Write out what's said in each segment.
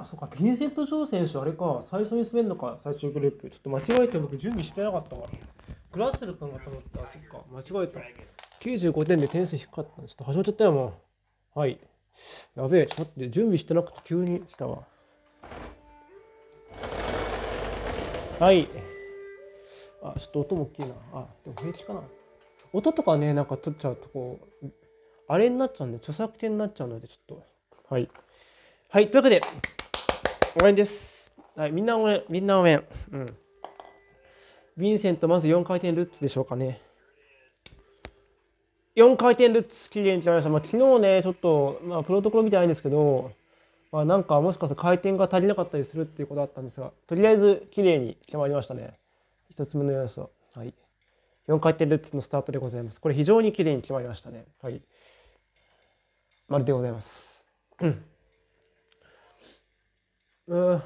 あそうかビンセント・ジョー選手あれか最初に滑るのか最終グループちょっと間違えて僕準備してなかったわグラッセル君がと思ったそっか間違えた95点で点数低かったちょっと始まっちゃったよもうはいやべえちょっと待って準備してなくて急にしたわはいあちょっと音も大きいなあでも平気かな音とかねなんか取っちゃうとこうあれになっちゃうんで著作権になっちゃうのでちょっとはいはいというわけで応援です。はい、みんな応援、みんな応援。うん。ヴィンセント、まず4回転ルッツでしょうかね。4回転ルッツ、綺麗に決まりました。まあ、昨日ね、ちょっと、まあ、プロトコル見てないんですけど、まあ、なんかもしかすると回転が足りなかったりするっていうことだったんですが、とりあえず綺麗に決まりましたね。1つ目の要素。はい。4回転ルッツのスタートでございます。これ非常に綺麗に決まりましたね。はい。丸でございます。うん。うん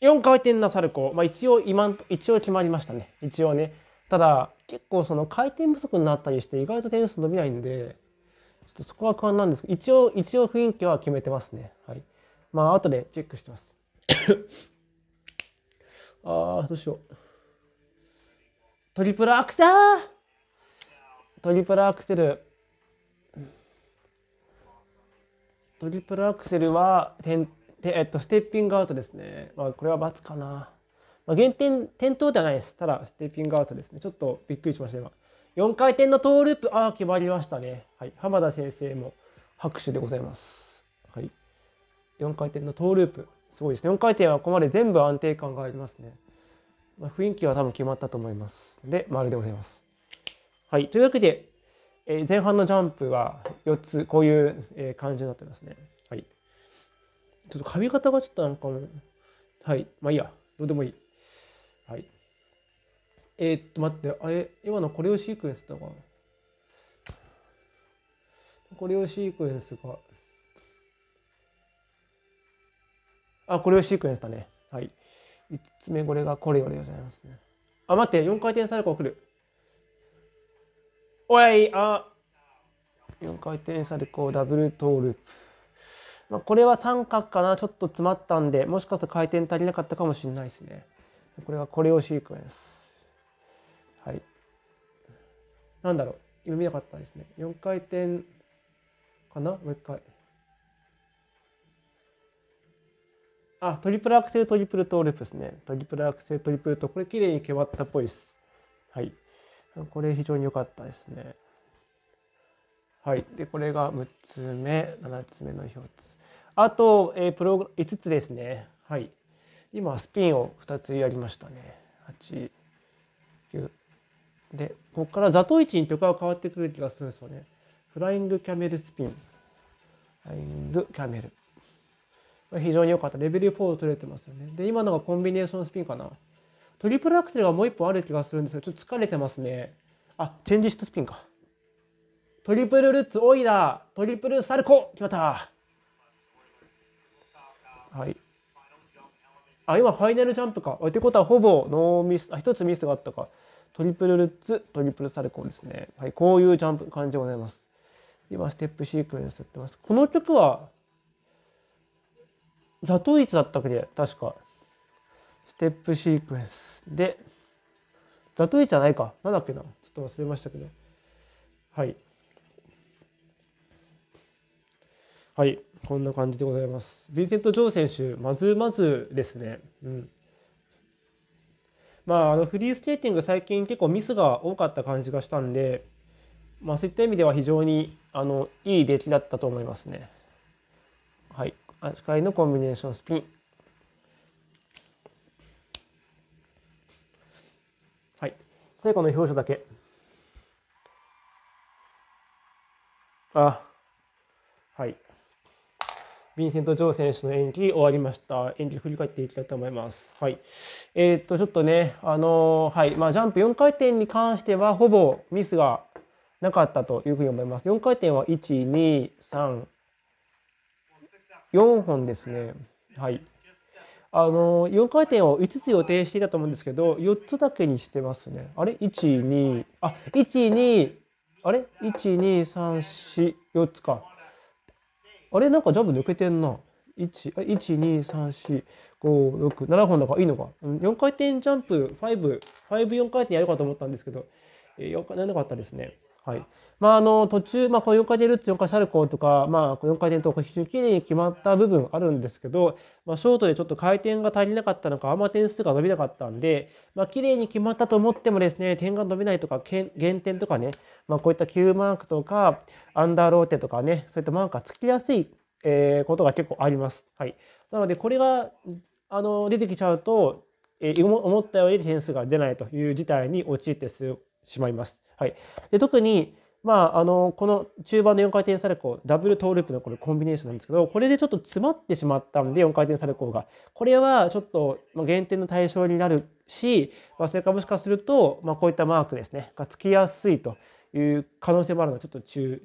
4回転なさる子、まあ、一応今一応決まりましたね一応ねただ結構その回転不足になったりして意外と点数伸びないんでちょっとそこは不安なんですけど一応一応雰囲気は決めてますねはいまあ後でチェックしてます あーどうしようトリプルアクセルトリプルアクセルトリプルアクセルはてんて、えっと、ステッピングアウトですね。まあ、これは×かな。まあ、減点、転倒ではないです。ただ、ステッピングアウトですね。ちょっとびっくりしました、今。4回転のトーループ、ああ、決まりましたね。はい。浜田先生も拍手でございます。はい。4回転のトーループ。すごいですね。4回転はここまで全部安定感がありますね。まあ、雰囲気は多分決まったと思います。で、丸でございます。はい。というわけで、え前半のジャンプは4つこういう感じになってますね。はい。ちょっと髪型がちょっとなんかもう、はい、まあいいや、どうでもいい。はい。えー、っと、待って、あれ、今のこれをシークエンスだかこれをシークエンスが。あ、これをシークエンスだね。はい。5つ目、これがこれよりございますね。あ、待って、4回転サルコー来る。おい、あ、4回転サルコうダブルトーループ。まあ、これは三角かな。ちょっと詰まったんで、もしかすると回転足りなかったかもしれないですね。これはコレオシークエンス。はい。なんだろう。読見なかったですね。4回転かなもう一回。あ、トリプルアクセル、トリプルトーループですね。トリプルアクセル、トリプルと、これ綺麗に決まったっぽいです。はい。これ非常に良かったですね。はい、でこれが6つ目7つ目の表つあと、えー、プロ5つですねはい今スピンを2つやりましたね89でここから座頭位置にとか変わってくる気がするんですよねフライングキャメルスピンフライングキャメル非常に良かったレベル4取れてますよねで今のがコンビネーションスピンかなトリプルアクセルがもう一本ある気がするんですけど、ちょっと疲れてますね。あ、チェンジシットスピンか。トリプルルッツ、オイラー、トリプルサルコ、決まった。はい。あ、今ファイナルジャンプか。ってことはほぼノーミス、あ、一つミスがあったか。トリプルルッツ、トリプルサルコンですね。はい、こういうジャンプ感じでございます。今、ステップシークエンスやってます。この曲は、ザトイツだったっけ確か。ステップシークエンスで例えじゃないかなんだっけなちょっと忘れましたけどはいはいこんな感じでございますヴィンセント・ジョー選手まずまずですねうんまあ、あのフリースケーティング最近結構ミスが多かった感じがしたんで、まあ、そういった意味では非常にあのいい出来だったと思いますね。はい、足換えのコンビネーションスピン最後の表情だけあはいヴィンセント・ジョー選手の演技終わりました。演技振り返っていきたいと思います。はい。えー、っと、ちょっとね、あのー、はい。まあ、ジャンプ4回転に関しては、ほぼミスがなかったというふうに思います。4回転は1、2、3、4本ですね。はい。あの4回転を5つ予定していたと思うんですけど4つだけにしてますねあれ12あ12あれ12344つかあれなんかジャブ抜けてんな1234567本だからいいのか4回転ジャンプ554回転やるかと思ったんですけど4回やらなかったですねはい。まあ、あの、途中、まあ、この4回転ルッツ、4回サルコーとか、まあ、この4回転と非常にきれいに決まった部分あるんですけど、まあ、ショートでちょっと回転が足りなかったのか、あんま点数が伸びなかったんで、まあ、綺麗に決まったと思ってもですね、点が伸びないとか、減点とかね、まあ、こういった Q マークとか、アンダーローテとかね、そういったマークがつきやすい、えー、ことが結構あります。はい。なので、これが、あの、出てきちゃうと、えー、思ったより点数が出ないという事態に陥ってしまいます。はい、で特に、まあ、あのこの中盤の4回転サルコーダブルトーループのこれコンビネーションなんですけどこれでちょっと詰まってしまったんで4回転サルコーがこれはちょっと減点の対象になるし、まあ、それかもしかすると、まあ、こういったマークですねがつきやすいという可能性もあるのがちょっと注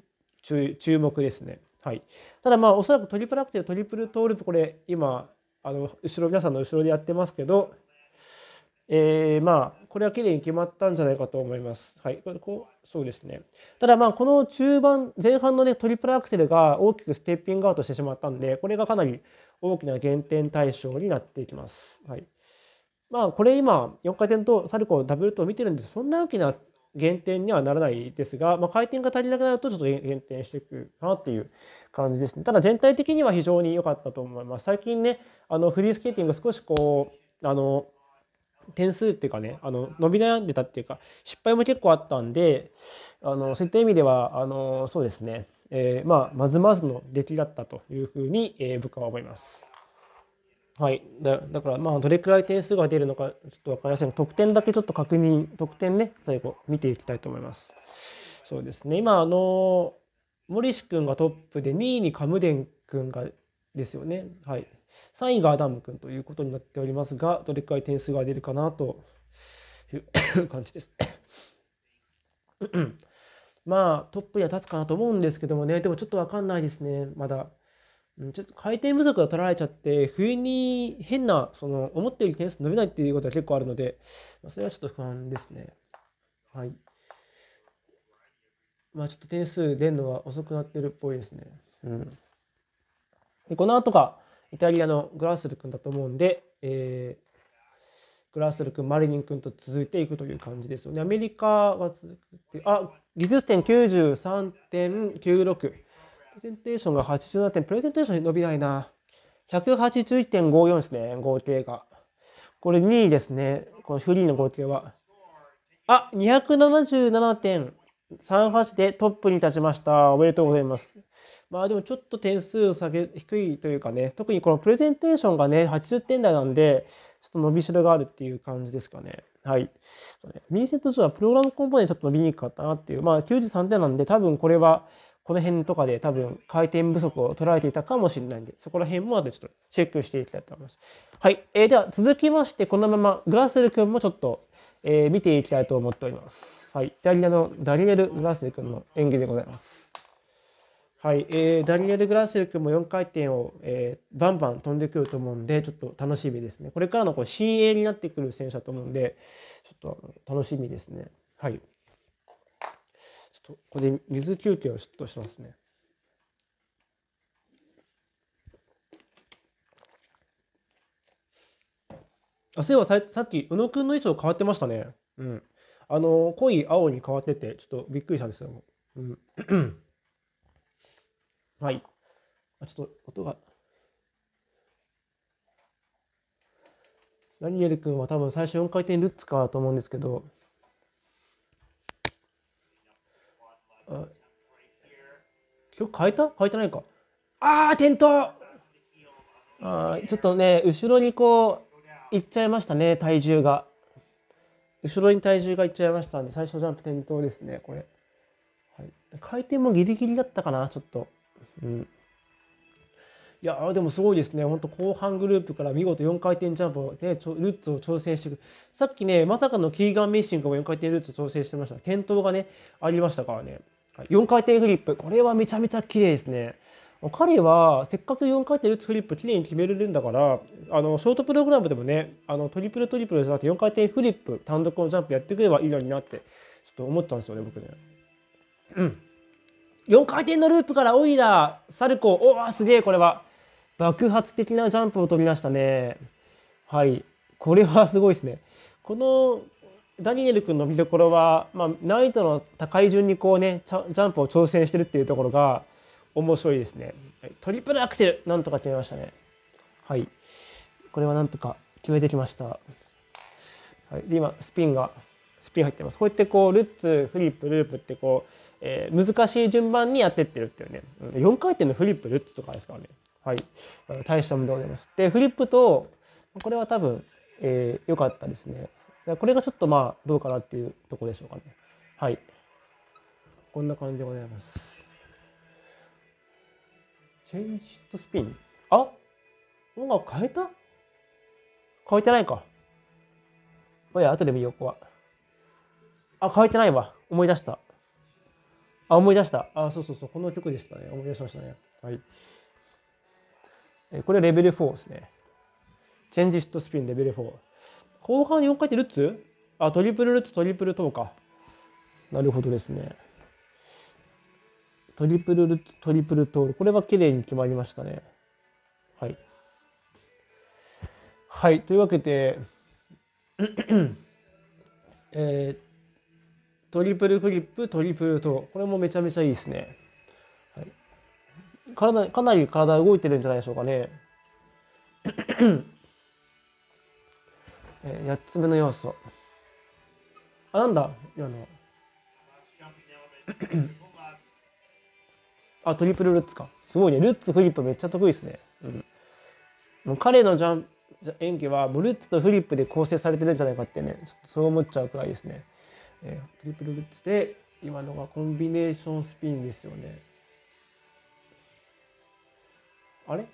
注目ですね。はい、ただまあおそらくトリプルアクセルトリプルトーループこれ今あの後ろ皆さんの後ろでやってますけどえー、まあこれは綺麗に決まったんじゃないかと思います。はい、こうそうですね。ただまあこの中盤前半のねトリプルアクセルが大きくステッピングアウトしてしまったんで、これがかなり大きな減点対象になっていきます。はい。まあこれ今4回転とサルコーダブルと見てるんです、そんな大きな減点にはならないですが、まあ、回転が足りなくなるとちょっと減点していくかなっていう感じですね。ただ全体的には非常に良かったと思います。最近ね、あのフリースケーティング少しこうあの点数っていうかねあの伸び悩んでたっていうか失敗も結構あったんであのそういった意味ではあのそうですね、えー、まあ、まずまずの出来だったというふうに、えー、僕は思います。はいだ、だからまあどれくらい点数が出るのかちょっと分かりませんが得点だけちょっと確認得点ね最後見ていきたいと思います。そうですね今あの森氏君がトップで2位にカムデン君がですよね。はい3位がアダム君ということになっておりますが、どれくらい点数が出るかなという 感じです。まあ、トップには立つかなと思うんですけどもね、でもちょっとわかんないですね、まだ。ちょっと回転不足が取られちゃって、不意に変な、その、思っている点数伸びないっていうことは結構あるので、それはちょっと不安ですね。はい。まあ、ちょっと点数出るのが遅くなってるっぽいですね。うん。で、この後が、イタリアのグラスル君だと思うんで、えー、グラスル君、マリニン君と続いていくという感じですよね。アメリカは続って、あ、技術点93.96。プレゼンテーションが87点。プレゼンテーション伸びないな。181.54ですね、合計が。これ2位ですね、このフリーの合計は。あ、277点。38でトップに立ちました。おめでとうございます。まあでもちょっと点数下げ低いというかね、特にこのプレゼンテーションがね、80点台なんで、ちょっと伸びしろがあるっていう感じですかね。はい。ミニセット上はプログラムコンポーネントちょっと伸びにくかったなっていう、まあ93点なんで多分これはこの辺とかで多分回転不足を捉えていたかもしれないんで、そこら辺もあとちょっとチェックしていきたいと思います。はい。えー、では続きまして、このままグラスル君もちょっと、えー、見ていきたいと思っております。はい、イタリアのダニエル・グランセル君の演技でございます。はい、えー、ダニエル・グランセル君も4回転を、えー、バンバン飛んでくると思うんで、ちょっと楽しみですね。これからのこう新鋭になってくる選手だと思うんで、ちょっと楽しみですね。はい。ちょっとここで水休憩をちょっとしますね。あ、そういえばささっき、宇野くんの衣装変わってましたね。うん。あの濃い青に変わっててちょっとびっくりしたんですけども、うん、はいあちょっと音がダニエル君は多分最初4回転ルッツかと思うんですけど曲変えた変えてないかあー転倒あちょっとね後ろにこういっちゃいましたね体重が。後ろに体重がいっちゃいましたんで、最初ジャンプ転倒ですね、これ。はい、回転もギリギリだったかな、ちょっと。うん。いやでもすごいですね、本当後半グループから見事4回転ジャンプで、ルッツを調整していく、さっきね、まさかのキーガン・メッシングも4回転ルッツを調整してました、転倒がね、ありましたからね、4回転フリップ、これはめちゃめちゃ綺麗ですね。彼はせっかく4回転打つフリップきれいに決めれるんだからあのショートプログラムでもねあのトリプルトリプルじゃなくて4回転フリップ単独のジャンプやってくればいいのになってちょっと思ったんですよね僕ね。うん4回転のループからオイラー、サルコー、おお、すげえ、これは。爆発的なジャンプを飛び出したね。はい。これはすごいですね。このダニエル君の見どころは、まあ、難易度の高い順にこうね、ジャンプを挑戦してるっていうところが、面白いですね。トリプルアクセルなんとか決めましたね。はい。これはなんとか決めてきました。はい、で今スピンがスピン入ってます。こうやってこうルッツフリップループってこう、えー、難しい順番にやってってるっていうね。4回転のフリップルッツとかですからね。はい。大したものでございます。でフリップとこれは多分えー、かったですね。これがちょっとまあどうかなっていうとこでしょうかね。はい。こんな感じでございます。チェンジトスピン。あ音楽変えた変えてないか。まあ、いや、後で見よう、ここは。あ、変えてないわ。思い出した。あ、思い出した。あ、そうそうそう。この曲でしたね。思い出しましたね。はい。えこれレベル4ですね。チェンジシットスピンレベル4。後半4回転ルッツあ、トリプルルッツ、トリプルトーか。なるほどですね。トリプルルッツ、トリプルトール。これは綺麗に決まりましたね。はい。はい。というわけで、えー、トリプルフリップ、トリプルトール。これもめちゃめちゃいいですね。はい、体かなり体動いてるんじゃないでしょうかね。えー、8つ目の要素。あ、なんだ今の。あ、トリプルルッツか。すごいね。ルッツ、フリップめっちゃ得意ですね。うん。もう彼のジャン演技はルッツとフリップで構成されてるんじゃないかってね、ちょっとそう思っちゃうくらいですね。えー、トリプルルッツで、今のがコンビネーションスピンですよね。あれ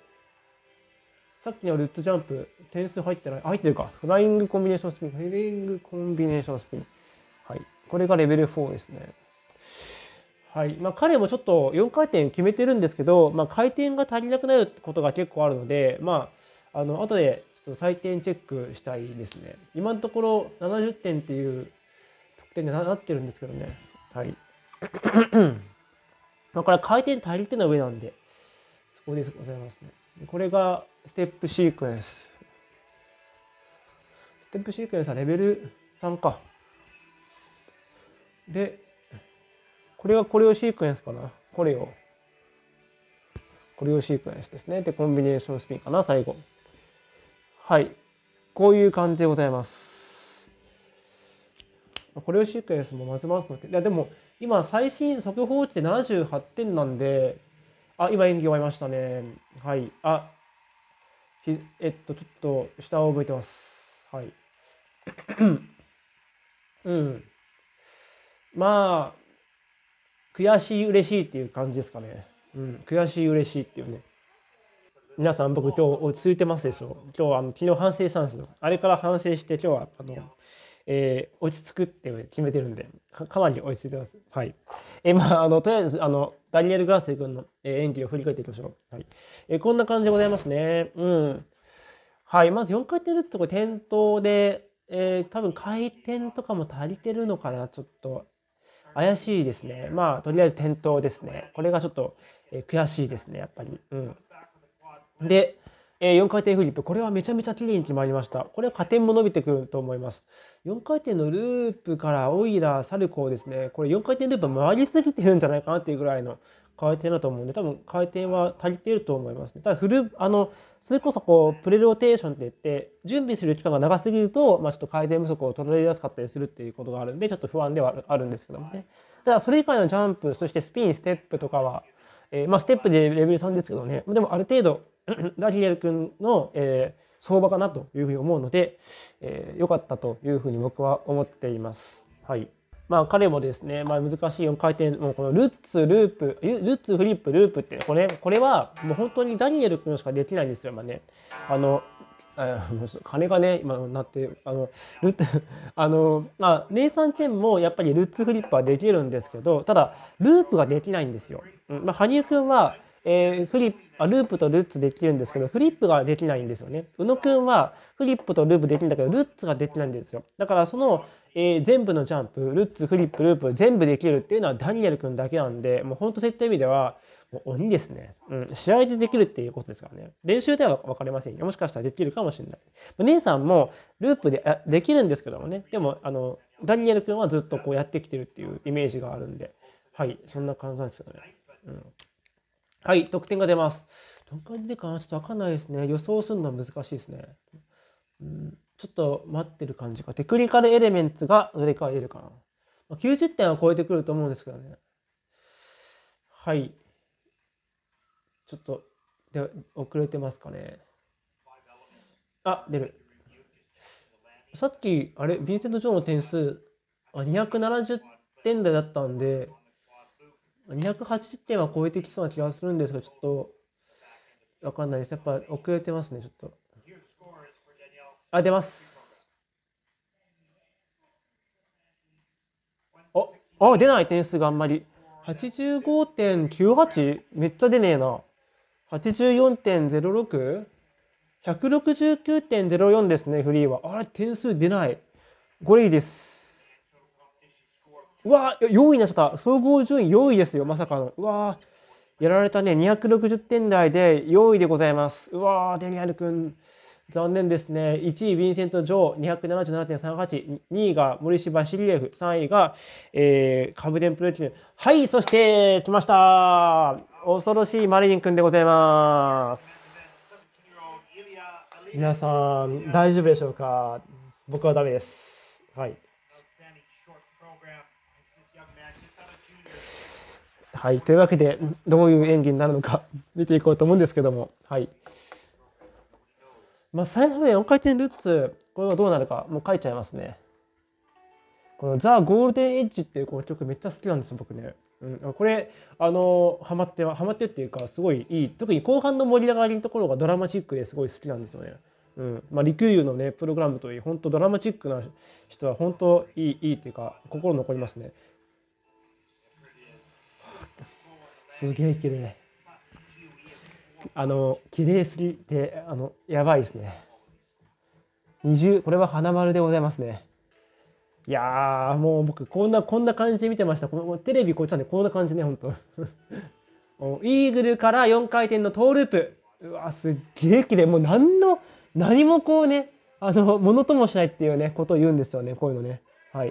さっきのルッツジャンプ、点数入ってない入ってるか。フライングコンビネーションスピン。フライングコンビネーションスピン。はい。これがレベル4ですね。はいまあ、彼もちょっと4回転決めてるんですけど、まあ、回転が足りなくなることが結構あるので、まあ、あの後でちょっと採点チェックしたいですね。今のところ70点っていう得点になってるんですけどね。はいまあこれ回転足りての上なんで、そこでございますね。これがステップシークエンス。ステップシークエンスはレベル3か。で、これはコレオシークエンスかな。コレオ。コレオシークエンスですね。で、コンビネーションスピンかな、最後。はい。こういう感じでございます。コレオシークエンスも混ぜますので。いや、でも、今、最新速報値で78点なんで、あ、今演技終わりましたね。はい。あ、ひえっと、ちょっと、下を向いてます。はい。うん。まあ、悔しい嬉しいっていう感じですかね、うん、悔しい嬉しいっていうね皆さん僕今日落ち着いてますでしょう。今日あの昨日反省したんですよあれから反省して今日はあの、えー、落ち着くって決めてるんでかなり落ち着いてますはいえー、まああのとりあえずあのダニエル・グラセセ君の、えー、演技を振り返っていきましょう、はいえー、こんな感じでございますねうんはいまず4回転ルッツこれ転倒で、えー、多分回転とかも足りてるのかなちょっと怪しいですね。まあ、とりあえず転倒ですね。これがちょっと、え悔しいですね、やっぱり。うん。で、え4回転フリップ。これはめちゃめちゃ綺麗に決まりました。これは加点も伸びてくると思います。4回転のループからオイラー、サルコーですね。これ4回転ループ回りすぎてるんじゃないかなっていうぐらいの回転だと思うんで、多分回転は足りていると思いますね。ただフル、あの、それこそこう、プレローテーションって言って、準備する期間が長すぎると、まあ、ちょっと回転不足を取られやすかったりするっていうことがあるんで、ちょっと不安ではあるんですけどもね。ただ、それ以外のジャンプ、そしてスピン、ステップとかは、えー、まあ、ステップでレベル3ですけどね、でもある程度、ダジエル君の、えー、相場かなというふうに思うので、えー、よかったというふうに僕は思っています。はい。まあ、彼もですね、まあ、難しい4回転もうこのルッツループルッツフリップループって、これこれはもう本当にダニエル君しかできないんですよ。まあね、あのあ金がね今なってあのル あの、まあ、ネイサン・チェンもやっぱりルッツフリップはできるんですけどただループができないんですよ。うんまあ、羽生君は、えー、フリップあループとルッツできるんですけど、フリップができないんですよね。宇野くんはフリップとループできるんだけど、ルッツができないんですよ。だからその、えー、全部のジャンプ、ルッツ、フリップ、ループ全部できるっていうのはダニエルくんだけなんで、もうほんとそういった意味では、もう鬼ですね。うん、試合でできるっていうことですからね。練習では分かりませんよ。もしかしたらできるかもしれない。姉さんもループでできるんですけどもね、でも、あの、ダニエル君はずっとこうやってきてるっていうイメージがあるんで、はい、そんな感じなんですよね。うんはい、得点が出ます。どんくらい出るかなちょっとわかんないですね。予想するのは難しいですね。うん、ちょっと待ってる感じか。テクニカルエレメンツがどれか出るかな。まあ、90点は超えてくると思うんですけどね。はい。ちょっと、で、遅れてますかね。あ、出る。さっき、あれ、ヴィンセント・ジョーの点数、あ270点台だったんで、280点は超えてきそうな気がするんですど、ちょっと、わかんないです。やっぱ遅れてますね、ちょっと。あ、出ます。あ、あ、出ない点数があんまり。85.98? めっちゃ出ねえな。84.06? 169.04ですね、フリーは。あれ、点数出ない。5位です。うわー、4位になっちゃった。総合順位4位ですよ、まさかの。うわー、やられたね。260点台で4位でございます。うわー、デニアル君、残念ですね。1位、ヴィンセント・ジョー、277.38。2位が森氏バシリエフ。3位が、えー、カブデン・プレチヌ。はい、そして、来ました。恐ろしいマリリン君でございます。皆さん、大丈夫でしょうか僕はダメです。はい。はい。というわけで、どういう演技になるのか 見ていこうと思うんですけども、はい。まあ、最初の4回転ルッツ、これがどうなるか、もう書いちゃいますね。このザ・ゴールデン・エッジっていうこ曲めっちゃ好きなんですよ、僕ね。うん、これ、あのー、ハマって、ハマってっていうか、すごいいい。特に後半の盛り上がりのところがドラマチックですごい好きなんですよね。うん。まあ、リクーのね、プログラムといい、本当ドラマチックな人は本当いい、いいっていうか、心残りますね。すげえ綺麗あの綺麗すぎてあのやばいですね二重これは花丸でございますねいやもう僕こんなこんな感じで見てましたこのテレビこっちはねこんな感じねほんと イーグルから4回転のトーループうわすっげえ綺麗もう何の何もこうねあのものともしないっていうねことを言うんですよねこういうのねはい、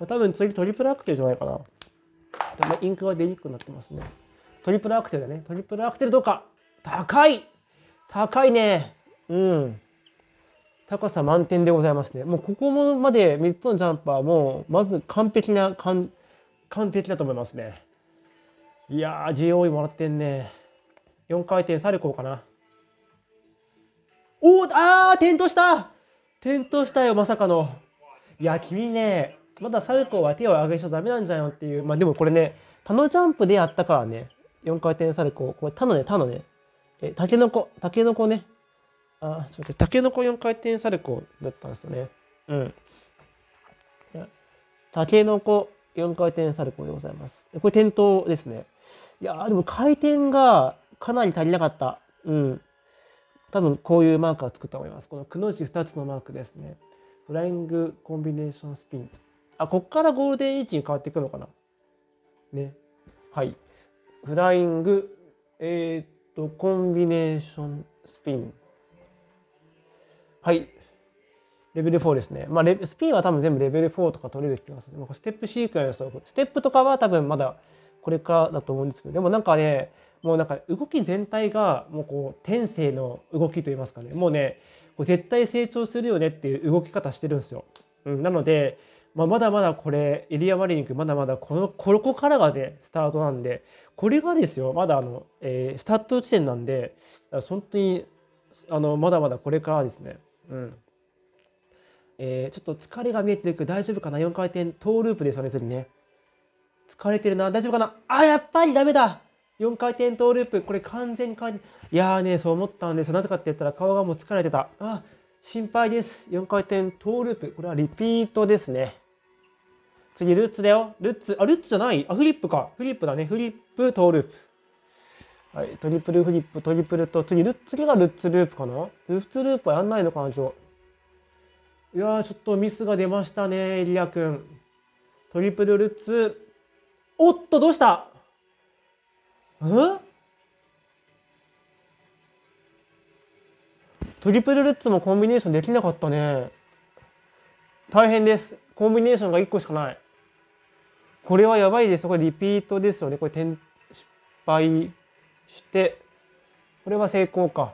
まあ、多分次トリプルアクセルじゃないかなインクが出にくくなってますねトリプルアクセルだね。トリプルアクセルどうか高い高いね。うん。高さ満点でございますね。もうここまで3つのジャンパーもまず完璧な完璧だと思いますね。いやー GOE もらってんね。4回転サルコーかな。おーあー転倒した転倒したよまさかの。いや君ねまだサルコーは手を上げちゃダメなんじゃよっていうまあでもこれね他のジャンプでやったからね4回転サルコー、これ、たのね、たのね、え、タケノコ、タケノコね。あ、ちょっと待って、タケノコ4回転サルコーだったんですよね。うん。タケノコ4回転サルコーでございます。これ転倒ですね。いやでも回転がかなり足りなかった。うん。多分こういうマークを作ったと思います。このくの字2つのマークですね。フライングコンビネーションスピン。あ、こっからゴールデンエイジに変わっていくのかな。ね。はい。フライング、えっ、と、コンビネーション、スピン。はい。レベル4ですね。まあ、スピンは多分全部レベル4とか取れる気がする。まあ、ステップシークエンスステップとかは多分まだこれからだと思うんですけど、でもなんかね、もうなんか動き全体がもうこう天性の動きといいますかねもうねこう絶対成長するよねっていう動き方してるんですよ。うん、なのでまあ、まだまだこれエリアマリニックまだまだこのここからがねスタートなんでこれがですよまだあの、えー、スタート地点なんで本当にあのまだまだこれからですね。うんえー、ちょっと疲れが見えてるけど大丈夫かな4回転トーループですれね次ね疲れてるな大丈夫かなあやっぱりダメだ4回転トーループこれ完全に完いやーねそう思ったんですよなぜかって言ったら顔がもう疲れてたあ心配です4回転トーループこれはリピートですね次、ルッツだよ。ルッツ、あ、ルッツじゃないあ、フリップか。フリップだね。フリップ、トーループ。はい、トリプルフリップ、トリプルと、次、ルッツ、次がルッツループかなルッツループはやんないのかな、今日。いやー、ちょっとミスが出ましたね、エリア君。トリプルルッツ。おっと、どうしたんトリプルルッツもコンビネーションできなかったね。大変です。コンビネーションが1個しかない。これはやばいです。これリピートですよね。これ失敗して、これは成功か。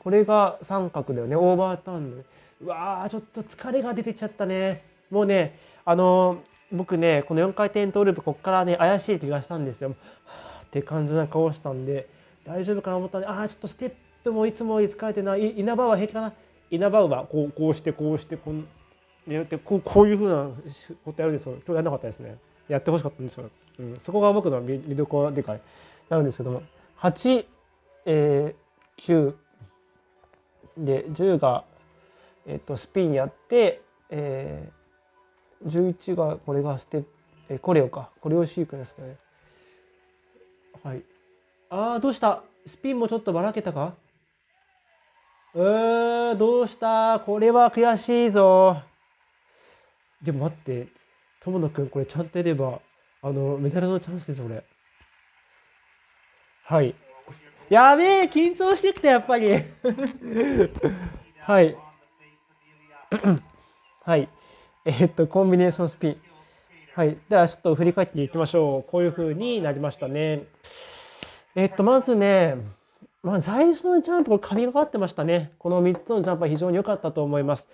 これが三角だよね。オーバーターンの。うわー、ちょっと疲れが出てちゃったね。もうね、あのー、僕ね、この4回転トーループ、こっからね、怪しい気がしたんですよ。って感じな顔したんで、大丈夫かな思ったんで、あー、ちょっとステップもいつもより疲れてない。稲葉は平気かな稲葉はこう、こうして、こうして、こん、ね、こうこういうふうなことやるんですよ。今日やんなかったですね。やってほしかったんですよ、うん、そこが僕の見どころかいなんですけども8、えー、9で10が、えーと、スピンやって、えー、11がこれがステップ、えー、コレオかコレオシークエンスだねはいああどうしたスピンもちょっとばらけたかうーどうしたこれは悔しいぞでも待って友野くん、これちゃんとやれば、あの、メダルのチャンスです、俺。はい。やべえ、緊張してきた、やっぱり。はい。はい。えー、っと、コンビネーションスピン。はい。では、ちょっと振り返っていきましょう。こういう風になりましたね。えー、っと、まずね、まあ、最初のジャンプ、神がかってましたね。この3つのジャンプは非常に良かったと思います。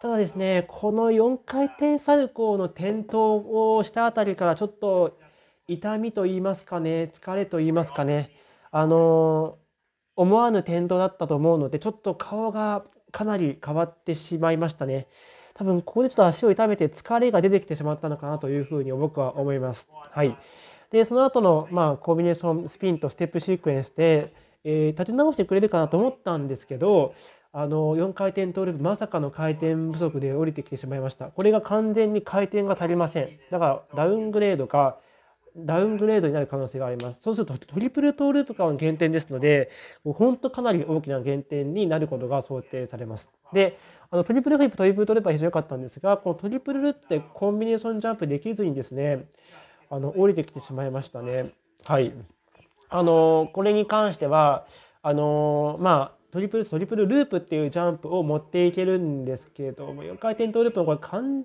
ただですね、この4回転サルコーの転倒をしたあたりからちょっと痛みと言いますかね、疲れと言いますかね、あの思わぬ転倒だったと思うので、ちょっと顔がかなり変わってしまいましたね。多分ここでちょっと足を痛めて疲れが出てきてしまったのかなというふうに僕は思います。はい。で、その後の、まあ、コンビネーションスピンとステップシークエンスで、えー、立て直してくれるかなと思ったんですけど、あの4回転トーループまさかの回転不足で降りてきてしまいましたこれが完全に回転が足りませんだからダウングレードかダウングレードになる可能性がありますそうするとトリプルトーループかの減点ですのでもうほんとかなり大きな減点になることが想定されますであのトリプルフリップトリプルトーループは非常に良かったんですがこのトリプルルッツでコンビネーションジャンプできずにですねあの降りてきてしまいましたねはい。あのこれに関してはあのまあトリプルトリプルループっていうジャンプを持っていけるんですけれども4回転トーループのこれ完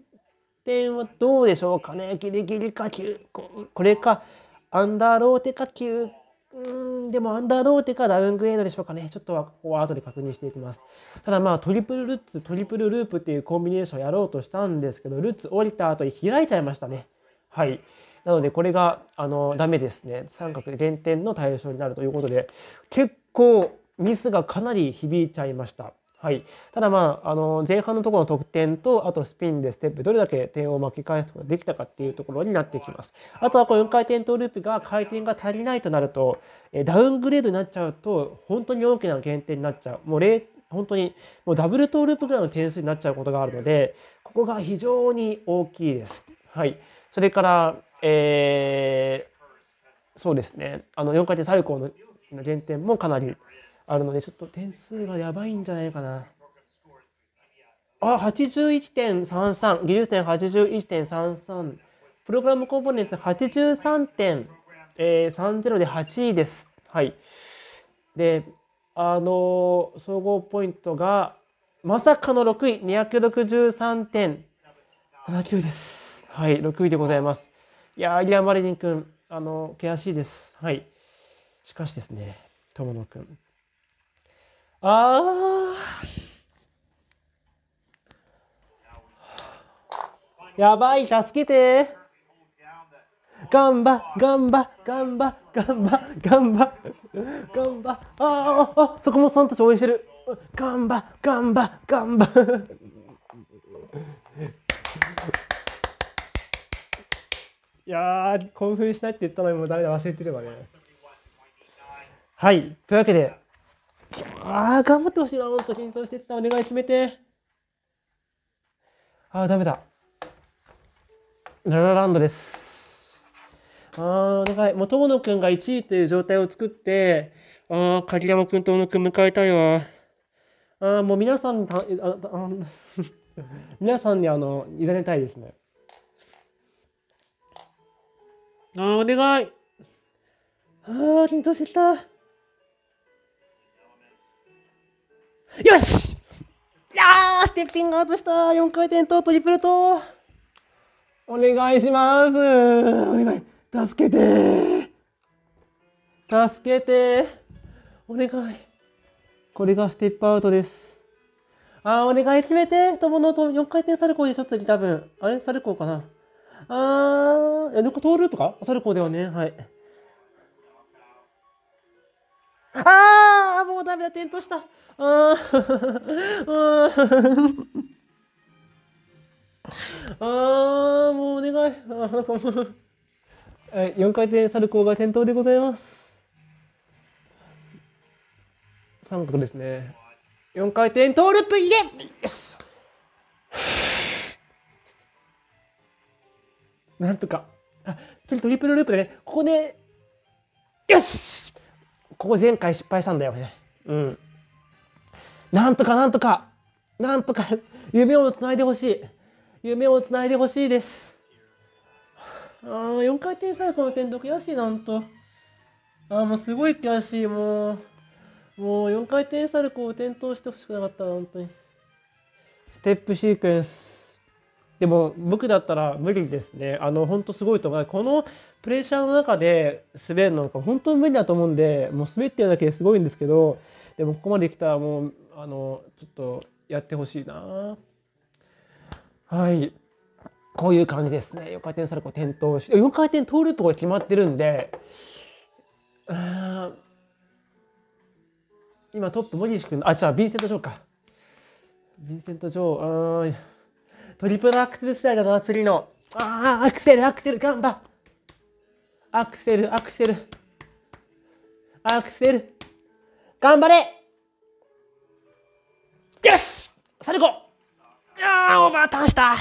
点はどうでしょうかねギリギリか9これかアンダーローテか9うんでもアンダーローテかダウングレードでしょうかねちょっとはここは後で確認していきますただまあトリプルルッツトリプルループっていうコンビネーションやろうとしたんですけどルッツ降りた後に開いちゃいましたねはいなのでこれがあのダメですね三角で減点の対象になるということで結構ミスがかなり響いちゃいました。はい、ただ、まあ、あの前半のところの得点とあとスピンでステップどれだけ点を巻き返すことができたかっていうところになってきますあとはこの4回転トーループが回転が足りないとなるとダウングレードになっちゃうと本当に大きな減点になっちゃうもう本当にもうダブルトーループぐらいの点数になっちゃうことがあるのでここが非常に大きいです。はい、それからえー、そうですねあの4回転サルコーの減点もかなりあるのでちょっと点数がやばいんじゃないかな。あ81.33技術点81.33プログラムコンポーネンツ83.30で8位です。はい、であのー、総合ポイントがまさかの6位263.79です。はい、6位でございます。いやイリアマリニン君、あの、悔しいです。はい。しかしですね、友野君。あーやばい、助けてガンバ、ガンバ、ガンバ、ガンバ、ガンバ、ガンバ、ああ、そこもさんたち応援してる。ガンバ、ガンバ、ガンバ。いや興奮しないって言ったのにもう誰だ忘れてればね。はい、というわけで、ああ、頑張ってほしいな、ほんと緊張してった、お願い決めて。ああ、ダメだ。ララランドです。ああ、お願い。もう友野くんが1位という状態を作って、ああ、鍵山くんと小野くん迎えたいわ。あもう皆さんに、皆さんにあの、委ねたいですね。あーお願いあー緊張してきたよしあーステッピングアウトした4回転とトリプルとお願いしますお願い助けて助けてお願いこれがステップアウトですあーお願い決めて友のと4回転サルコーでしょ次多分あれサルコーかなあー、ぬこ通るとかおさるーだよね。はい。あー、もうダメだ、転倒した。あー、あー、もうお願い。あ4回転サルコーが転倒でございます。三角ですね。4回転トーループ入れよしなんとか。あ、次トリプルループでね、ここで、よしここ前回失敗したんだよね。うん。なんとかなんとか、なんとか、夢をつないでほしい。夢をつないでほしいです。ああ、4回転サ最コの点度悔しいな、んと。ああ、もうすごい悔しい、もう。もう4回転サルコーを転倒してほしくなかった本当に。ステップシークエンス。でも僕だったら無理ですね。あの本当すごいと思う。このプレッシャーの中で滑るのか本当に無理だと思うんで、もう滑ってるだけですごいんですけど、でもここまで来たらもうあのちょっとやってほしいな。はい。こういう感じですね。4回転サルコウ転倒して、4回転トーループが決まってるんで、今トップ森西君、あ、じゃあヴィンセント・ジョーか。ヴィンセント・ジョー、あー。トリプルアクセル次第だな、次の。ああ、アクセル、アクセル、ガンバアクセル、アクセル。アクセル。頑張れよし最後ああ、オーバーターンした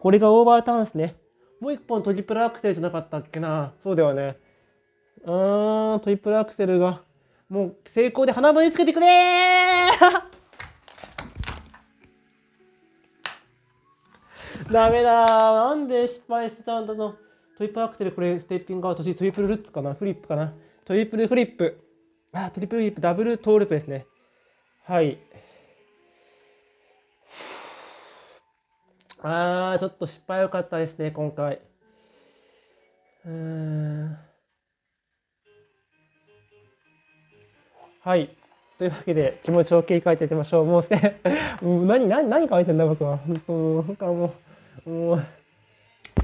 これがオーバーターンですね。もう一本トリプルアクセルじゃなかったっけなそうだよね。うーん、トリプルアクセルが、もう成功で花まにつけてくれーダメだなんで失敗してたんだの。トリプルアクセル、これ、ステッピングアウトし、トリプルルッツかなフリップかなトリプルフリップ。あ、トリプルフリップ、ダブルトーループですね。はい。あー、ちょっと失敗良かったですね、今回。うーん。はい。というわけで、気持ちを切り替えていきましょう。もうすてに、何、何、何書いてんだ、僕は。本当、ほんかもう。もう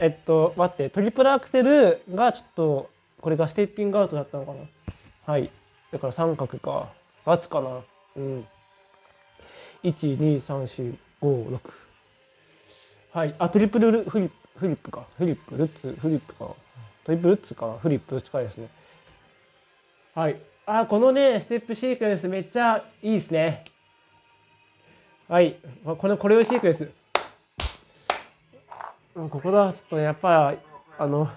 えっと待ってトリプルアクセルがちょっとこれがステッピングアウトだったのかなはいだから三角か×かなうん12345はいあトリプルフリップフリップかフリップルッツフリップかトリプルッツかフリップ近いですねはいあこのねステップシークエンスめっちゃいいですねはいこのこれをシークエンスここだちょっとやっぱあの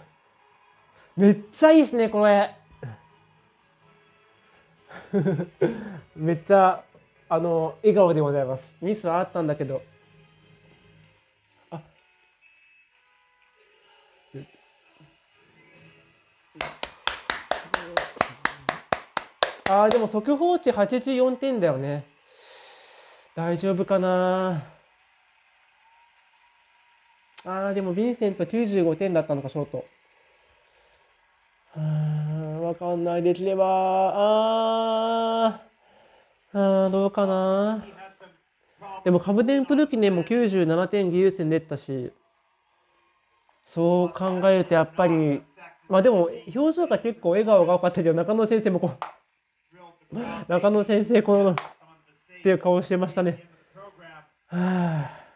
めっちゃいいっすねこれ めっちゃあの笑顔でございますミスはあったんだけどああでも速報値84点だよね大丈夫かなああ、でもヴィンセント95点だったのか、ショート。わかんない。できれば、あー、あーどうかな。でも、カブデンプル記念も97点技優先出たし、そう考えるとやっぱり、まあでも、表情が結構笑顔が多かったけど、中野先生もこう、中野先生、この、っていう顔してましたね。はあ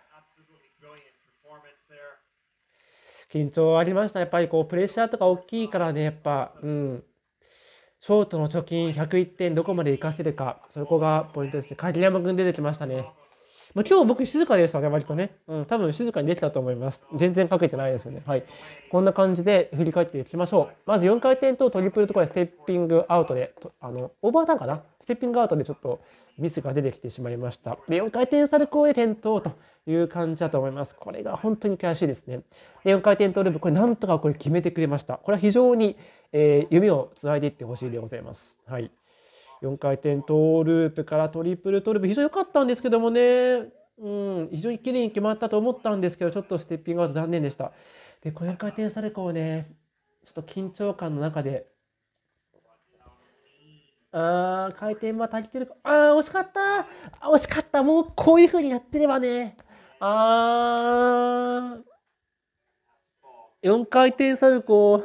緊張ありました。やっぱりこう、プレッシャーとか大きいからね、やっぱ、うん。ショートの貯金101点どこまで活かせるか、そこがポイントですね。鍵山君出てきましたね。まあ、今日僕静かでしたね、割とね。うん、多分静かにできたと思います。全然かけてないですよね。はい。こんな感じで振り返っていきましょう。まず4回転とトリプルとかでステッピングアウトで、あの、オーバーターンかなステッピングアウトでちょっとミスが出てきてしまいました。で、4回転サルコーで転倒という感じだと思います。これが本当に悔しいですね。で、4回転トループ、これなんとかこれ決めてくれました。これは非常に、えー、夢をつないでいってほしいでございます。はい。4回転トーループからトリプルトーループ非常に良かったんですけどもね、うん、非常に綺麗に決まったと思ったんですけどちょっとステッピングアウト残念でしたで4回転サルコーねちょっと緊張感の中であー回転は足りてるあー惜しかったあ惜しかったもうこういうふうにやってればねあー4回転サルコー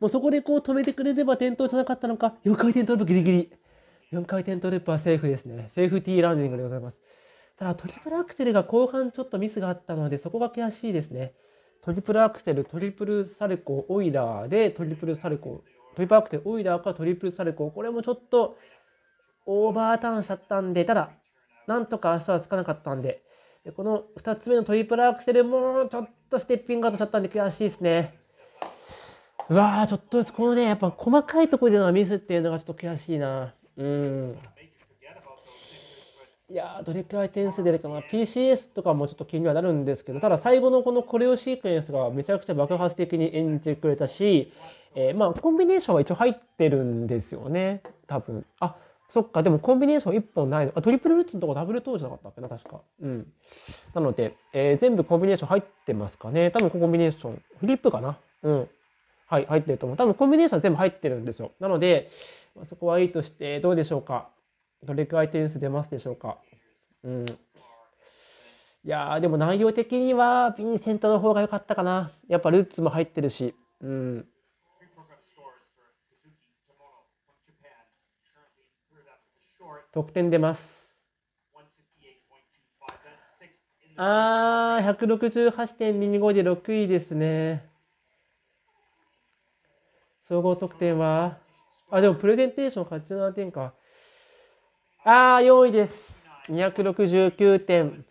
もうそこでこう止めてくれれば転倒じゃなかったのか4回転トーループギリギリ4回転トループはセーフですね。セーフティーランディングでございます。ただトリプルアクセルが後半ちょっとミスがあったので、そこが悔しいですね。トリプルアクセル、トリプルサルコー、オイラーでトリプルサルコー、トリプルアクセル、オイラーかトリプルサルコー、これもちょっとオーバーターンしちゃったんで、ただ、なんとか足はつかなかったんで、でこの2つ目のトリプルアクセルもちょっとステッピングアウトしちゃったんで悔しいですね。うわー、ちょっとずつ、このね、やっぱ細かいところでのミスっていうのがちょっと悔しいな。うんいやどれくらい点数出るかな p c s とかもちょっと気にはなるんですけどただ最後のこのコレオシークエンスとかはめちゃくちゃ爆発的に演じてくれたし、えー、まあコンビネーションは一応入ってるんですよね多分あそっかでもコンビネーション1本ないのあトリプルルッツのとこダブル投じゃなかったっけな確かうんなので、えー、全部コンビネーション入ってますかね多分コンビネーションフリップかなうんはい入ってると思う多分コンビネーション全部入ってるんですよなのでまあ、そこはいいとしてどうでしょうかどれくらい点数出ますでしょうかうんいやーでも内容的にはヴィンセントの方が良かったかなやっぱルッツも入ってるしうん得点出ますあー168.25で6位ですね総合得点はあ、でもプレゼンテーション87点か。あー、4位です。269点。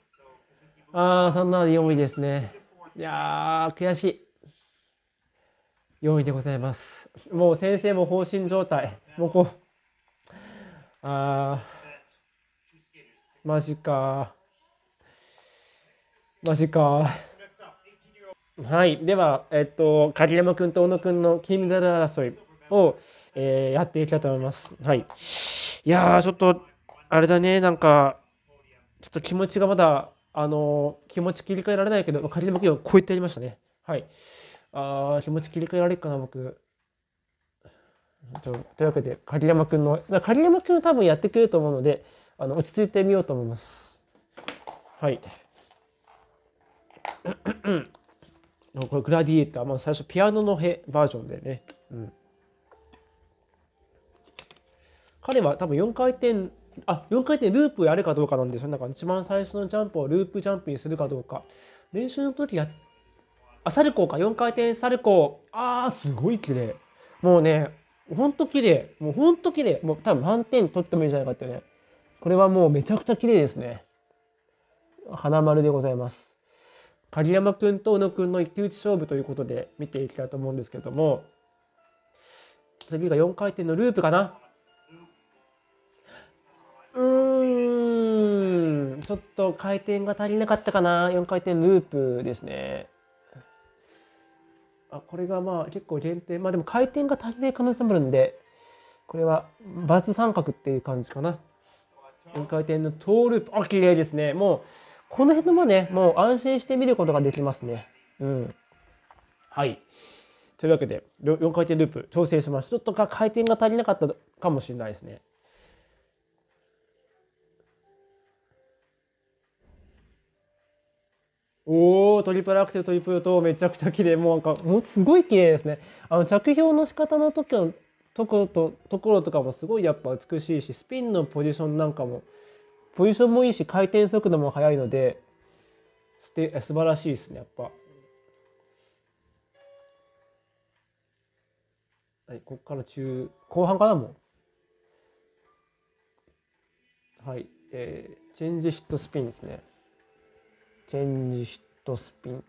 あー、そんなで4位ですね。いやー、悔しい。4位でございます。もう先生も放心状態。もうこう。あー、マジかマジかはい。では、えっと、鍵山君と小野君の金メダル争いを、えー、やっていきたいと思います。はい。いやー、ちょっと、あれだね、なんか、ちょっと気持ちがまだ、あのー、気持ち切り替えられないけど、仮にはこうやってやりましたね。はい。あ気持ち切り替えられるかな、僕。というわけで、狩山君の、狩山君は多分やってくれると思うので、あの落ち着いてみようと思います。はい。これグラディエーター、まあ、最初ピアノのへバージョンでね。うん彼は多分4回転あ4回転ループやるかどうかなんですよなんか一番最初のジャンプをループジャンプにするかどうか練習の時やあサルコーか4回転サルコーあーすごい綺麗もうねほんと綺麗もうほんと綺麗もう多分満点取ってもいいんじゃないかってねこれはもうめちゃくちゃ綺麗ですね花丸でございます鍵山くんと小野くんの一騎打ち勝負ということで見ていきたいと思うんですけれども次が4回転のループかなちょっと回転が足りなかったかな。4回転ループですね。あこれがまあ結構限定。まあでも回転が足りない可能性もあるんで、これはバツ三角っていう感じかな。4回転のトーループ。あ、綺麗ですね。もう、この辺もね、もう安心して見ることができますね。うん。はい。というわけで、4回転ループ調整しました。ちょっとか回転が足りなかったかもしれないですね。おおトリプルアクセルトリプルとめちゃくちゃ綺麗もうなんかもうすごい綺麗ですねあの着氷の仕方の時のとことところとかもすごいやっぱ美しいしスピンのポジションなんかもポジションもいいし回転速度も速いのですて素晴らしいですねやっぱ。はい、ここから中後半からもはい、えー、チェンジシットスピンですね。チェンジシットスピン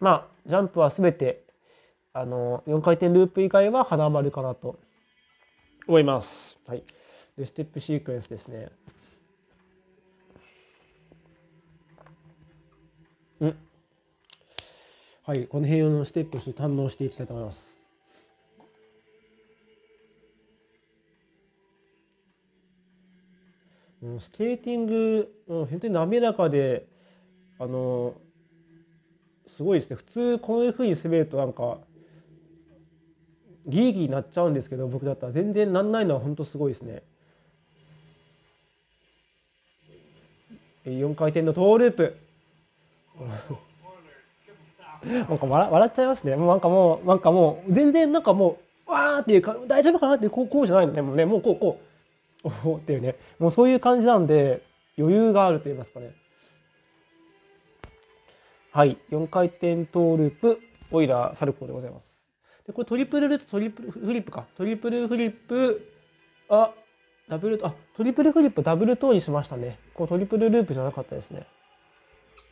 まあジャンプは全てあの4回転ループ以外は花丸かなと思います。はい、でステップシークエンスですね。ん、はい、この辺のステップを堪能していきたいと思います。スケーティング、うん、本当に滑らかであのすごいですね普通こういうふうに滑るとなんかギーギーになっちゃうんですけど僕だったら全然なんないのは本当すごいですね。4回転のトーループ なんか笑笑っちゃいますねもうなんかもうなんかもう全然なんかもうわーっていうか大丈夫かなってこうこうじゃないのねもうねもうこうこおおっていうねもうそういう感じなんで余裕があると言いますかねはい4回転トーループオイラーサルコーでございますでこれトリプルルートトリプルフリップかトリプルフリップあダブルあトリプルフリップダブルトーにしましたねこうトリプルループじゃなかったですね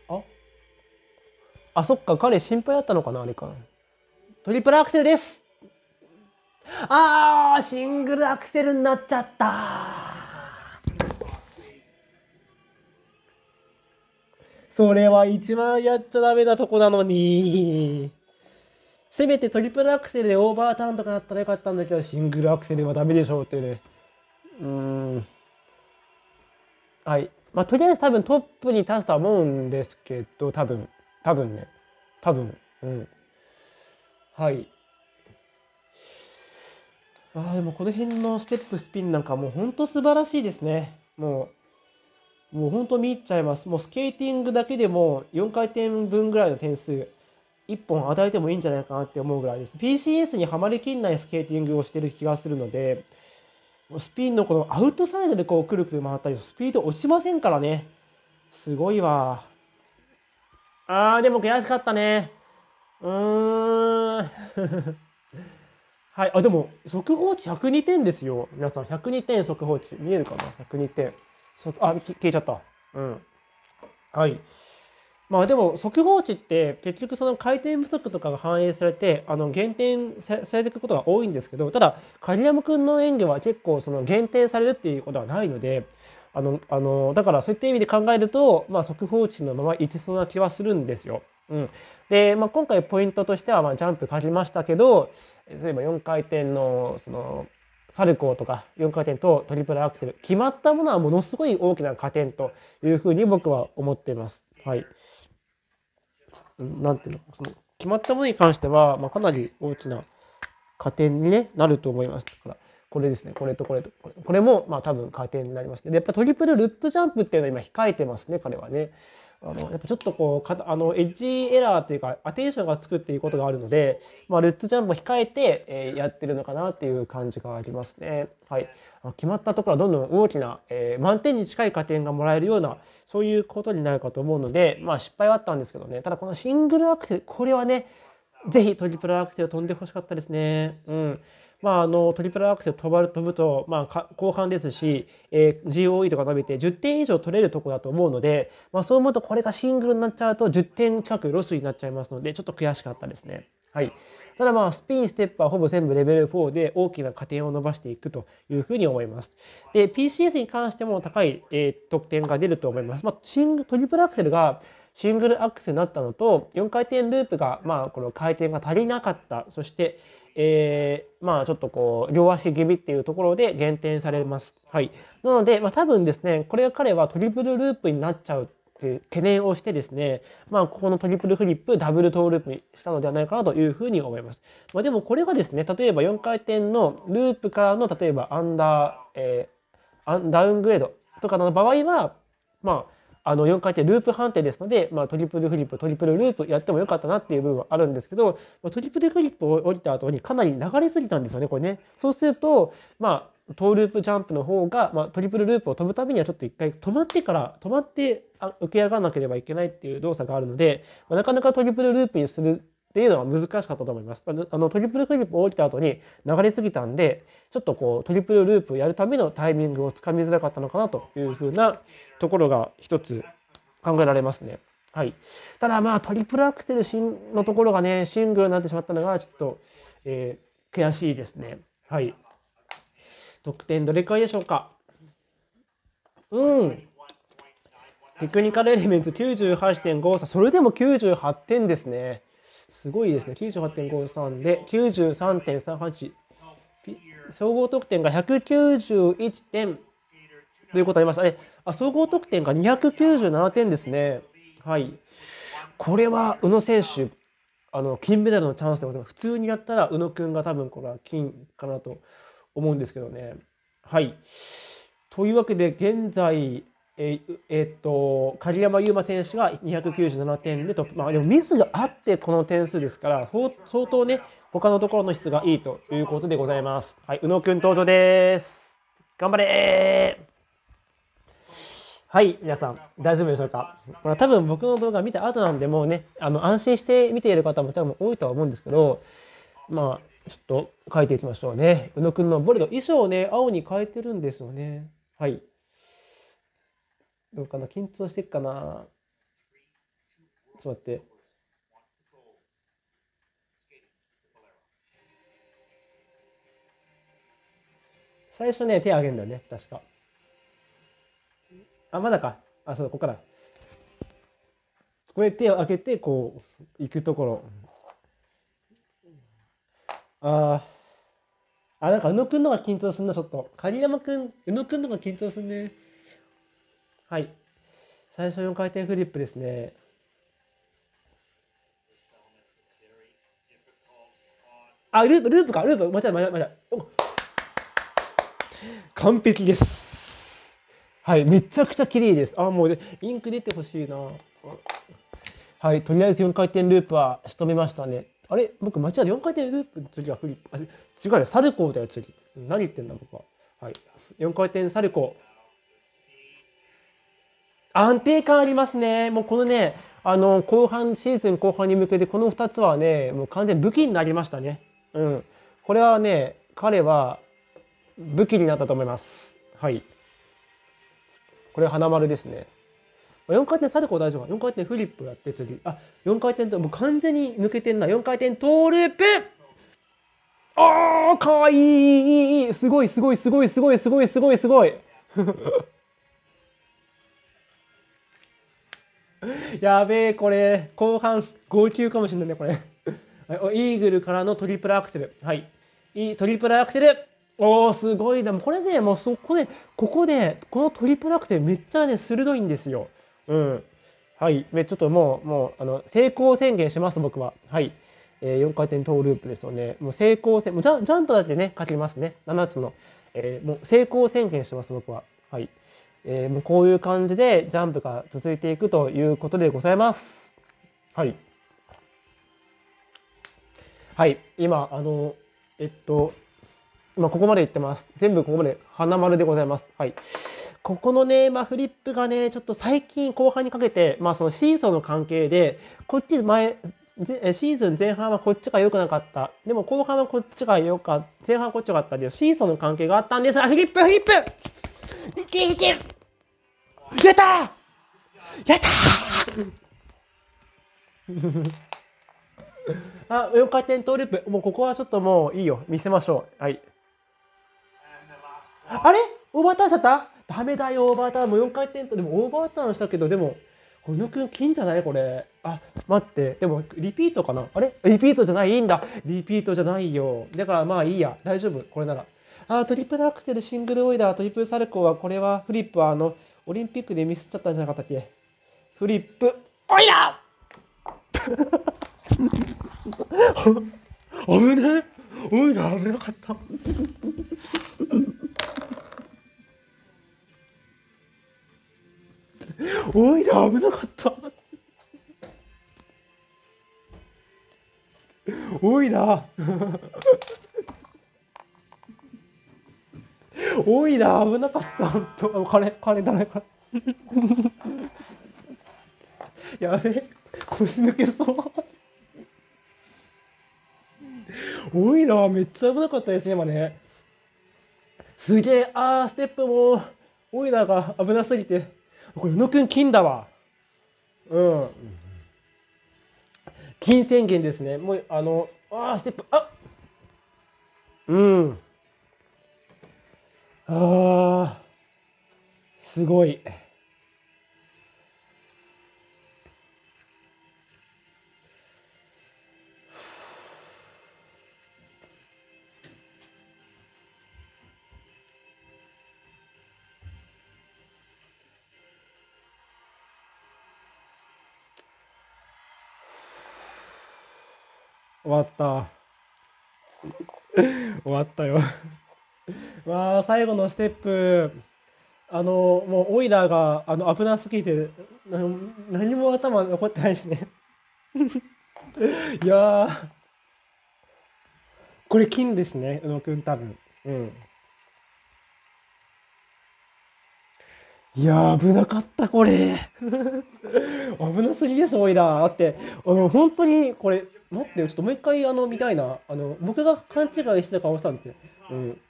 ああそっか彼心配あったのかなあれかなトリプルアクセルですあー、シングルアクセルになっちゃった。それは一番やっちゃダメなとこなのに。せめてトリプルアクセルでオーバーターンとかだったらよかったんだけど、シングルアクセルはダメでしょうってね。うん。はい。まあ、とりあえず多分トップに立つとは思うんですけど、多分。多分ね。多分。うん。はい。ああでもこの辺のステップスピンなんかもうほんと素晴らしいですねもうもうほんと見入っちゃいますもうスケーティングだけでも4回転分ぐらいの点数1本与えてもいいんじゃないかなって思うぐらいです PCS にはまりきんないスケーティングをしてる気がするのでスピンのこのアウトサイドでこうくるくる回ったりスピード落ちませんからねすごいわあーでも悔しかったねうーんはい、あでも速報値102点ですよ皆さん102点速報値見えるかな102点あ消えちゃったうんはいまあでも速報値って結局その回転不足とかが反映されてあの減点されていくことが多いんですけどただ狩山君の演技は結構その減点されるっていうことはないのであのあのだからそういった意味で考えると、まあ、速報値のままいけそうな気はするんですよ。うん、で、まあ、今回ポイントとしてはまあジャンプ書きましたけど例えば4回転のそのサルコーとか4回転とトリプルアクセル決まったものはものすごい大きな加点というふうに僕は思っています。はい、なんていうのその決まったものに関しては、まあ、かなり大きな加点に、ね、なると思います。だからこれですねこれとこれとこれこれもまあ多分加点になりますね。でやっぱトリプルルッツジャンプっていうのは今控えてますね彼はね。あのやっぱちょっとこうかあのエッジエラーというかアテンションがつくっていうことがあるので、まあ、ルッツジャンプ控えて、えー、やってるのかなっていう感じがありますね。はい、決まったところはどんどん大きな、えー、満点に近い加点がもらえるようなそういうことになるかと思うので、まあ、失敗はあったんですけどねただこのシングルアクセルこれはねぜひトリプルアクセル飛んでほしかったですね。うんまあ、あのトリプルアクセル飛ばる飛ぶと、まあ、後半ですし、えー、GOE とか伸びて10点以上取れるとこだと思うので、まあ、そう思うとこれがシングルになっちゃうと10点近くロスになっちゃいますのでちょっと悔しかったですね。はい、ただまあスピンステップはほぼ全部レベル4で大きな加点を伸ばしていくというふうに思います。で PCS に関しても高い、えー、得点が出ると思います。まあ、シングトリプルアクセルがシングルアクセルになったのと4回転ループがまあこの回転が足りなかったそしてえー、まあちょっとこう両足気味っていうところで減点されます。はい、なので、まあ、多分ですねこれ彼はトリプルループになっちゃうっていう懸念をしてですね、まあ、ここのトリプルフリップダブルトーループにしたのではないかなというふうに思います。まあ、でもこれがですね例えば4回転のループからの例えばアンダー、えー、ダウングレードとかの場合はまああの4回転ループ判定ですので、まあ、トリプルフリップトリプルループやってもよかったなっていう部分はあるんですけどトリプルフリップを降りた後にかなり流れすぎたんですよねこれね。そうすると、まあ、トーループジャンプの方が、まあ、トリプルループを飛ぶためにはちょっと一回止まってから止まって受け上がらなければいけないっていう動作があるので、まあ、なかなかトリプルループにするっていうのは難しかったと思います。あのトリプルフリップを起きた後に流れすぎたんで、ちょっとこうトリプルループやるためのタイミングをつかみづらかったのかなというふうなところが一つ考えられますね。はい。ただまあトリプルアクセルのところがね、シングルになってしまったのがちょっと、えー、悔しいですね。はい。得点どれくらいでしょうかうん。テクニカルエレメンツ98.5差、それでも98点ですね。すごいですね。98.53で93.38。総合得点が191点ということありました。あ総合得点が297点ですね。はい。これは宇野選手、あの金メダルのチャンスでございます。普通にやったら宇野君が多分これは金かなと思うんですけどね。はい。というわけで現在えーえー、っと梶山優馬選手が297点でトップ、まあ、でもミスがあってこの点数ですから相当ね他のところの質がいいということでございます。はい、宇野くん登場です。頑張れはい、皆さん、大丈夫でしょうか。まあ、多分僕の動画見た後なんで、もうね、あの、安心して見ている方も多分多いとは思うんですけど、まあ、ちょっと書いていきましょうね。宇野くんのボルド、衣装をね、青に変えてるんですよね。はい。どうかな緊張してっかなちょっと待って。最初ね、手あげんだよね、確か。あ、まだか。あ、そうだ、ここから。これ手を開けて、こう、行くところ。ああ。あ、なんか、宇野くんのが緊張すんな、ちょっと。狩山くん、宇野くんのが緊張すんね。はい。最初4回転フリップですね。あ、ループ、ループか、ループ。間違えた、間違えた、間違え完璧です。はい、めちゃくちゃ綺麗です。あ、もう、インク出てほしいな。はい、とりあえず4回転ループは仕留めましたね。あれ僕、間違えた。4回転ループ次はフリップ。あ違うよ、サルコーだよ、次。何言ってんだ、僕は。はい、4回転サルコー。安定感ありますね。もうこのね、あの、後半、シーズン後半に向けて、この2つはね、もう完全武器になりましたね。うん。これはね、彼は武器になったと思います。はい。これ花丸ですね。4回転サルコー大丈夫か ?4 回転フリップやって次。あ、4回転と、もう完全に抜けてんな。4回転トーループあー、かわいいすごいすごいすごいすごいすごいすごいすごい。やべえ、これ、後半、号泣かもしれないね、これ。イーグルからのトリプルアクセル。はい。トリプルアクセルおー、すごいな。これね、もうそこで、ここで、このトリプルアクセルめっちゃね、鋭いんですよ。うん。はい。ちょっともう、もう、あの、成功宣言します、僕は。はい。えー、4回転トーループですよね。もう成功せ、もうジャジャンプだってね、書きますね。7つの。えー、もう成功宣言します、僕は。はい。えー、もうこういう感じでジャンプが続いていくということでございます。はい。はい、今、あの、えっと、今ここまで行ってます。全部ここまで花丸でございます。はい。ここのね、まあ、フリップがね、ちょっと最近後半にかけて、まあ、そのシーソーの関係で、こっち前、シーズン前半はこっちが良くなかった。でも後半はこっちが良かった。前半はこっちが良かったで。シーソーの関係があったんですが、フリップフリップいけいけやったやったあ、4回転トーループ。もうここはちょっともういいよ。見せましょう。はい。あれオーバーターンしちゃったダメだよ、オーバーターン。もう4回転と、でもオーバーターンしたけど、でも、小野くん金じゃないこれ。あ、待って。でも、リピートかなあれリピートじゃないいいんだ。リピートじゃないよ。だからまあいいや。大丈夫。これなら。あ、トリプルアクセル、シングルオイラー、トリプルサルコーは、これは、フリップは、あの、オリンピックでミスっちゃったんじゃなかったっけフリップ、おいら 危ねえおいら危なかった。おいら危なかった。おいら いな危なかった本当あ金金だね やべ腰抜けそう多いなめっちゃ危なかったですね今ねすげえあーステップも多いなが危なすぎてこれ宇野くん金だわうん金宣言ですねもうあのあーステップあうんあーすごい。終わった。終わったよま あ最後のステップあのもうオイラーがあの危なすぎて何も頭残ってないですね いやこれ金ですね宇野くん多分うんいや危なかったこれ 危なすぎですオイラーだってあの本当にこれ待ってちょっともう一回あの見たいなあの僕が勘違いしてた顔したんでうん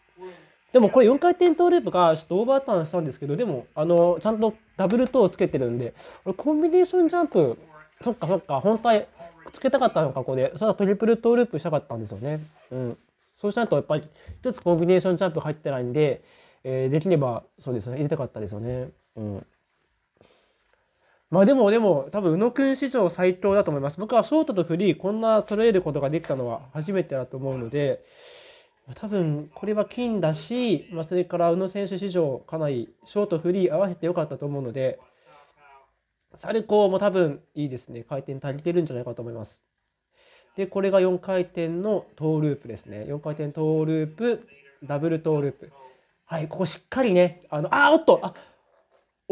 でもこれ4回転トーループがちょっとオーバーターンしたんですけど、でも、あの、ちゃんとダブルトーつけてるんで、コンビネーションジャンプ、そっかそっか、本体つけたかったのか、ここで。たはトリプルトーループしたかったんですよね。うん。そうしないと、やっぱり、1つコンビネーションジャンプ入ってないんで、えー、できれば、そうですね、入れたかったですよね。うん。まあでもでも多分宇野くん史上最強だと思います。僕はショートとフリーこんな揃えることができたのは初めてだと思うので、多分これは金だし、まあ、それから宇野選手史上かなりショートフリー合わせてよかったと思うのでサルコーも多分いいですね回転足りてるんじゃないかと思いますでこれが4回転のトーループですね4回転トーループダブルトーループはいここしっかりねあのあおっとあ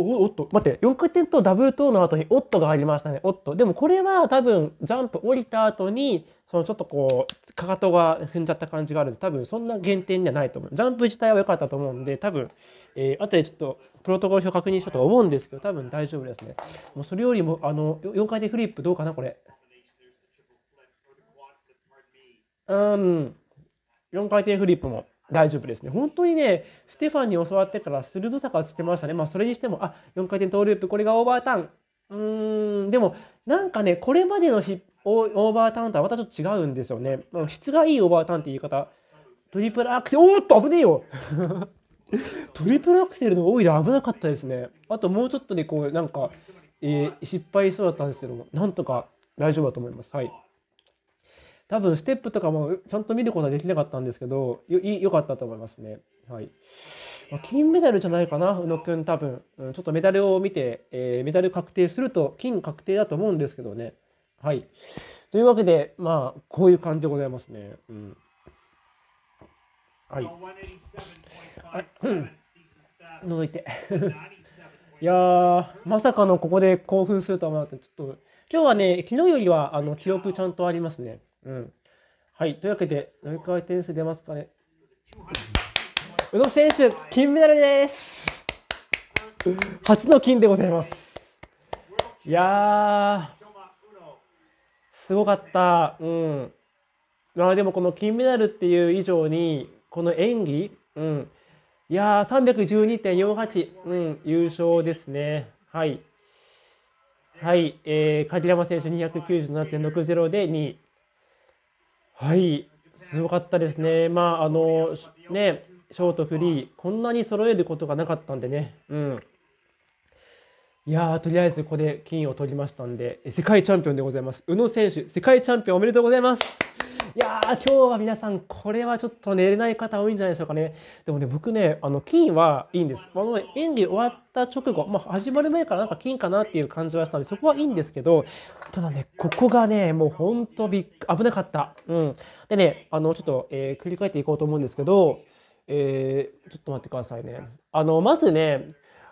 おおっと待って4回転とダブルトーの後におっとが入りましたねおっとでもこれは多分ジャンプ降りた後にそのちょっとこうかかとが踏んじゃった感じがあるんで多分そんな減点じゃないと思うジャンプ自体は良かったと思うんで多分、えー、後でちょっとプロトコル表確認しようと思うんですけど多分大丈夫ですねもうそれよりもあの4回転フリップどうかなこれうん4回転フリップも大丈夫ですね。本当にね、ステファンに教わってから鋭さがつってましたね。まあ、それにしても、あ、4回転トーループ、これがオーバーターン。うーん、でも、なんかね、これまでのしオーバーターンとはまたちょっと違うんですよね。質がいいオーバーターンって言い方。トリプルアクセル、おーっと危ねえよ トリプルアクセルのオイル危なかったですね。あともうちょっとでこう、なんか、えー、失敗しそうだったんですけども、なんとか大丈夫だと思います。はい。多分ステップとかもちゃんと見ることはできなかったんですけどよかったと思いますね。はいまあ、金メダルじゃないかな宇野くん多分、うん、ちょっとメダルを見て、えー、メダル確定すると金確定だと思うんですけどね。はいというわけでまあこういう感じでございますね。うん、はい。覗いて。いやまさかのここで興奮するとは思わなかった。ちょっと、今日はね、昨日よりは、あの、記憶ちゃんとありますね。うん。はい、というわけで、乗り換え点数出ますかね。宇野選手、金メダルです。初の金でございます。いやすごかった。うん。まあでもこの金メダルっていう以上に、この演技、うん。いやー、312.48、うん、優勝ですね。はい。はい、えー、鍵山選手297.60で2位。はい、すごかったですね。まああのね、ショートフリーこんなに揃えることがなかったんでね。うん。いやとりあえずここで金を取りましたんで世界チャンピオンでございます。宇野選手世界チャンピオンおめでとうございます。いやー、今日は皆さん、これはちょっと寝れない方多いんじゃないでしょうかね。でもね、僕ね、あの、金はいいんです。あの、ね、演技終わった直後、まあ、始まる前からなんか金かなっていう感じはしたんで、そこはいいんですけど、ただね、ここがね、もうほんとび危なかった。うん。でね、あの、ちょっと、えー、繰り返っていこうと思うんですけど、えー、ちょっと待ってくださいね。あの、まずね、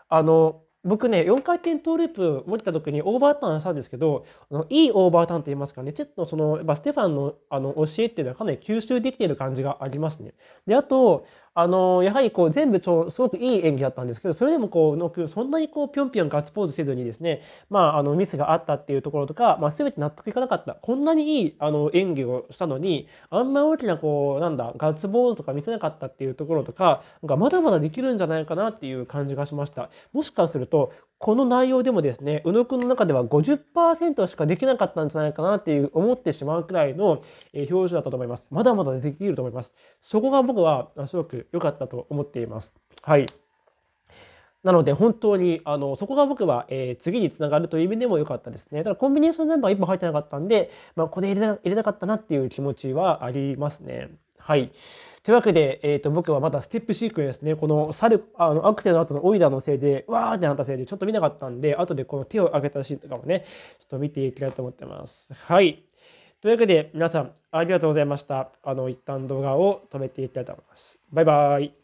あの、僕ね4回転トーループ持った時にオーバーターンしたんですけどあのいいオーバーターンといいますかねちょっとそのやっぱステファンのあの教えっていうのはかなり吸収できている感じがありますね。であとあのやはりこう全部ちょすごくいい演技だったんですけどそれでもこうノクそんなにこうぴょんぴょんガッツポーズせずにですね、まあ、あのミスがあったっていうところとか、まあ、全て納得いかなかったこんなにいいあの演技をしたのにあんま大きなこうなんだガッツポーズとか見せなかったっていうところとかなんかまだまだできるんじゃないかなっていう感じがしました。もしかするとこの内容でもですね、宇野くんの中では50%しかできなかったんじゃないかなっていう思ってしまうくらいの表情だったと思います。まだまだできると思います。そこが僕はすごく良かったと思っています。はい。なので本当にあのそこが僕は、えー、次につながるという意味でも良かったですね。ただコンビネーションメンバー1本入ってなかったんで、まあ、これ入れなかったなっていう気持ちはありますね。はい。というわけで、えー、と僕はまだステップシークエンスね、このサルあのアクセルの後のオイラーのせいで、わーってなったせいでちょっと見なかったんで、後でこの手を上げたシーンとかもね、ちょっと見ていきたいと思ってます。はい。というわけで皆さんありがとうございました。あの一旦動画を止めていきたいと思います。バイバイ。